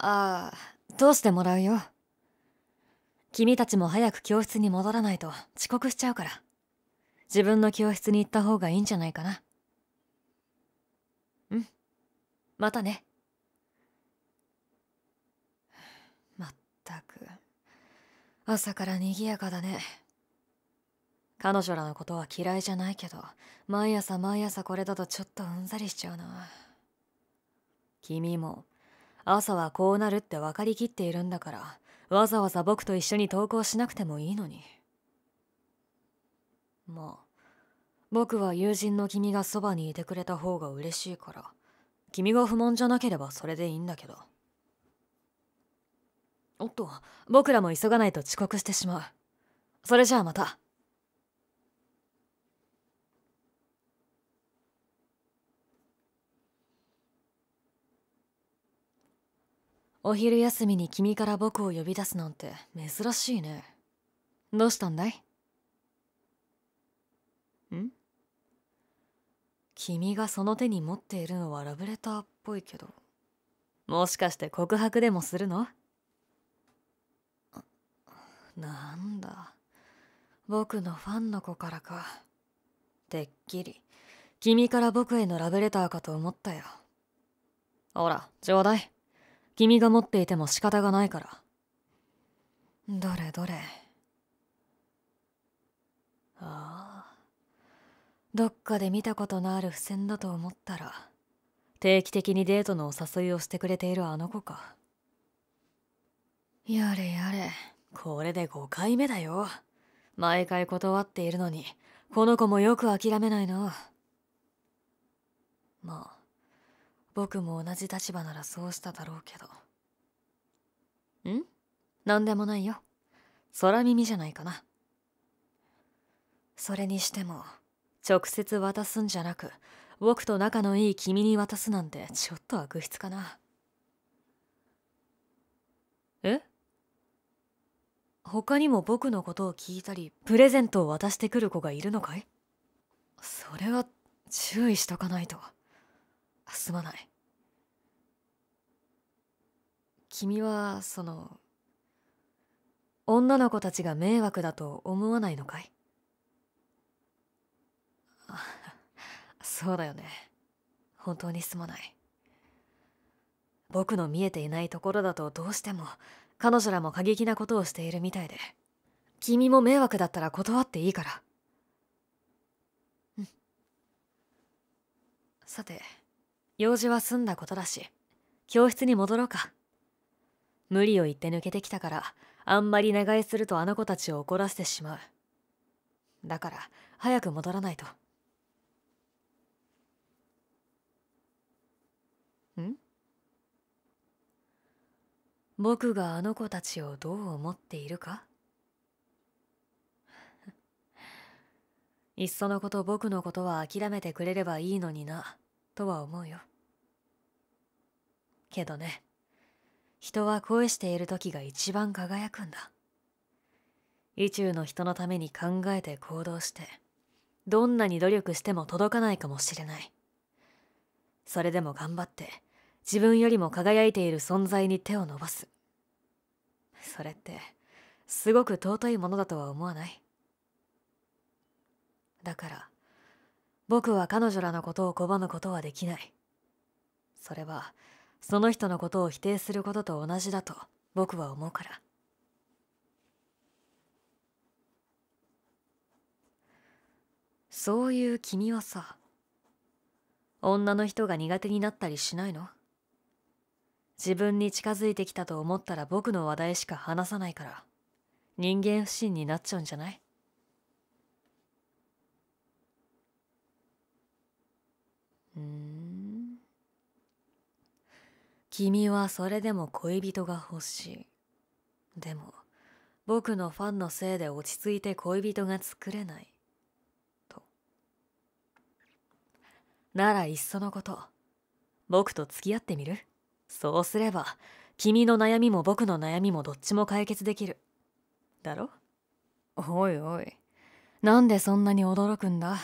ああどうしてもらうよ君たちも早く教室に戻らないと遅刻しちゃうから自分の教室に行った方がいいんじゃないかなうんまたねまったく朝から賑やかだね彼女らのことは嫌いじゃないけど毎朝毎朝これだとちょっとうんざりしちゃうな君も朝はこうなるって分かりきっているんだからわざわざ僕と一緒に登校しなくてもいいのにまあ僕は友人の君がそばにいてくれた方が嬉しいから君が不問じゃなければそれでいいんだけどおっと僕らも急がないと遅刻してしまうそれじゃあまた。お昼休みに君から僕を呼び出すなんて珍しいねどうしたんだいん君がその手に持っているのはラブレターっぽいけどもしかして告白でもするのなんだ僕のファンの子からかてっきり君から僕へのラブレターかと思ったよほらちょうだい君が持っていても仕方がないからどれどれああどっかで見たことのある付箋だと思ったら定期的にデートのお誘いをしてくれているあの子かやれやれこれで5回目だよ毎回断っているのにこの子もよく諦めないなまあ僕も同じ立場ならそうしただろうけどん何でもないよ空耳じゃないかなそれにしても直接渡すんじゃなく僕と仲のいい君に渡すなんてちょっと悪質かなえ他にも僕のことを聞いたりプレゼントを渡してくる子がいるのかいそれは注意しとかないと。すまない君はその女の子たちが迷惑だと思わないのかい そうだよね本当にすまない僕の見えていないところだとどうしても彼女らも過激なことをしているみたいで君も迷惑だったら断っていいからうんさて用事は済んだことだし教室に戻ろうか無理を言って抜けてきたからあんまり長居するとあの子たちを怒らせてしまうだから早く戻らないとん僕があの子たちをどう思っているか いっそのこと僕のことは諦めてくれればいいのになとは思うよけどね人は恋している時が一番輝くんだ意中の人のために考えて行動してどんなに努力しても届かないかもしれないそれでも頑張って自分よりも輝いている存在に手を伸ばすそれってすごく尊いものだとは思わないだから僕は彼女らのことを拒むことはできないそれはその人のことを否定することと同じだと僕は思うからそういう君はさ女の人が苦手になったりしないの自分に近づいてきたと思ったら僕の話題しか話さないから人間不信になっちゃうんじゃない君はそれでも恋人が欲しい。でも、僕のファンのせいで落ち着いて恋人が作れない。と。ならいっそのこと、僕と付き合ってみるそうすれば、君の悩みも僕の悩みもどっちも解決できる。だろおいおい。なんでそんなに驚くんだ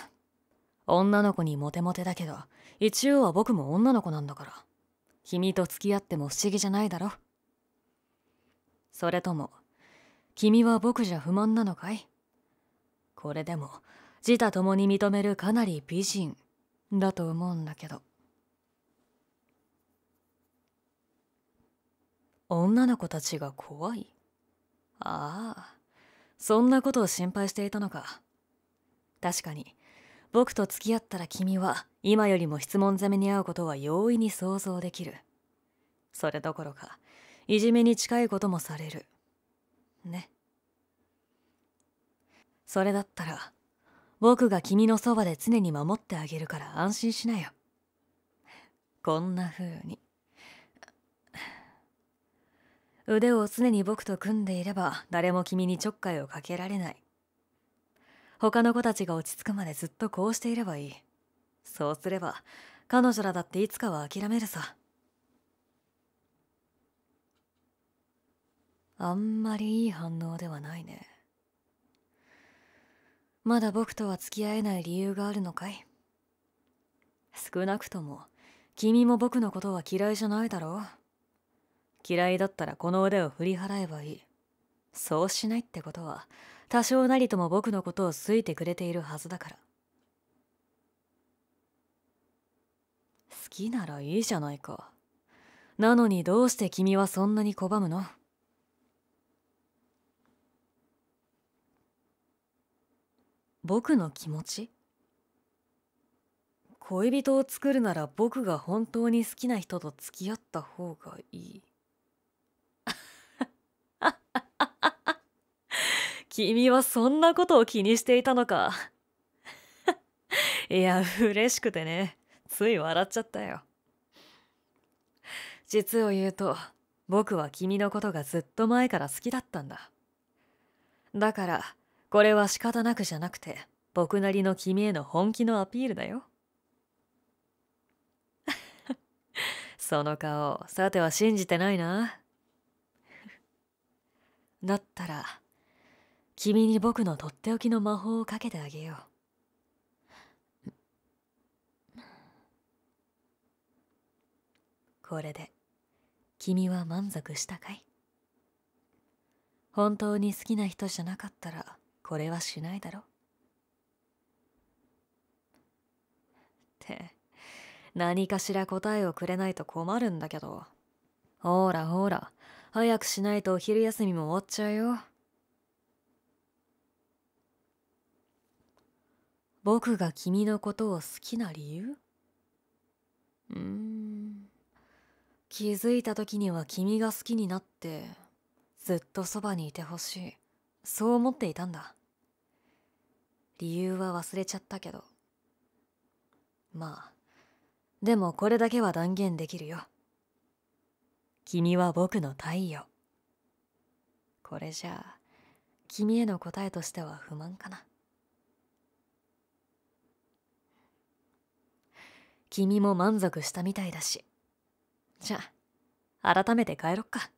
女の子にモテモテだけど、一応は僕も女の子なんだから。君と付き合っても不思議じゃないだろそれとも君は僕じゃ不満なのかいこれでも自他共に認めるかなり美人だと思うんだけど女の子たちが怖いああそんなことを心配していたのか確かに僕と付き合ったら君は今よりも質問攻めに遭うことは容易に想像できるそれどころかいじめに近いこともされるねそれだったら僕が君のそばで常に守ってあげるから安心しなよこんな風に腕を常に僕と組んでいれば誰も君にちょっかいをかけられない他の子たちが落ち着くまでずっとこうしていればいいそうすれば彼女らだっていつかは諦めるさあんまりいい反応ではないねまだ僕とは付き合えない理由があるのかい少なくとも君も僕のことは嫌いじゃないだろう嫌いだったらこの腕を振り払えばいいそうしないってことは多少なりとも僕のことを好いてくれているはずだからきならいいじゃないかなのにどうして君はそんなに拒むの僕の気持ち恋人を作るなら僕が本当に好きな人と付き合った方がいい 君はそんなことを気にしていたのか いや嬉しくてねつい笑っちゃったよ実を言うと僕は君のことがずっと前から好きだったんだだからこれは仕方なくじゃなくて僕なりの君への本気のアピールだよ その顔さては信じてないなだったら君に僕のとっておきの魔法をかけてあげようこれで君は満足したかい本当に好きな人じゃなかったらこれはしないだろって何かしら答えをくれないと困るんだけどほらほら早くしないとお昼休みも終わっちゃうよ僕が君のことを好きな理由うん気づいた時には君が好きになってずっとそばにいてほしいそう思っていたんだ理由は忘れちゃったけどまあでもこれだけは断言できるよ君は僕の太陽これじゃあ君への答えとしては不満かな君も満足したみたいだしじゃあ改めて帰ろっか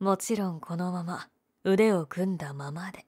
もちろんこのまま腕を組んだままで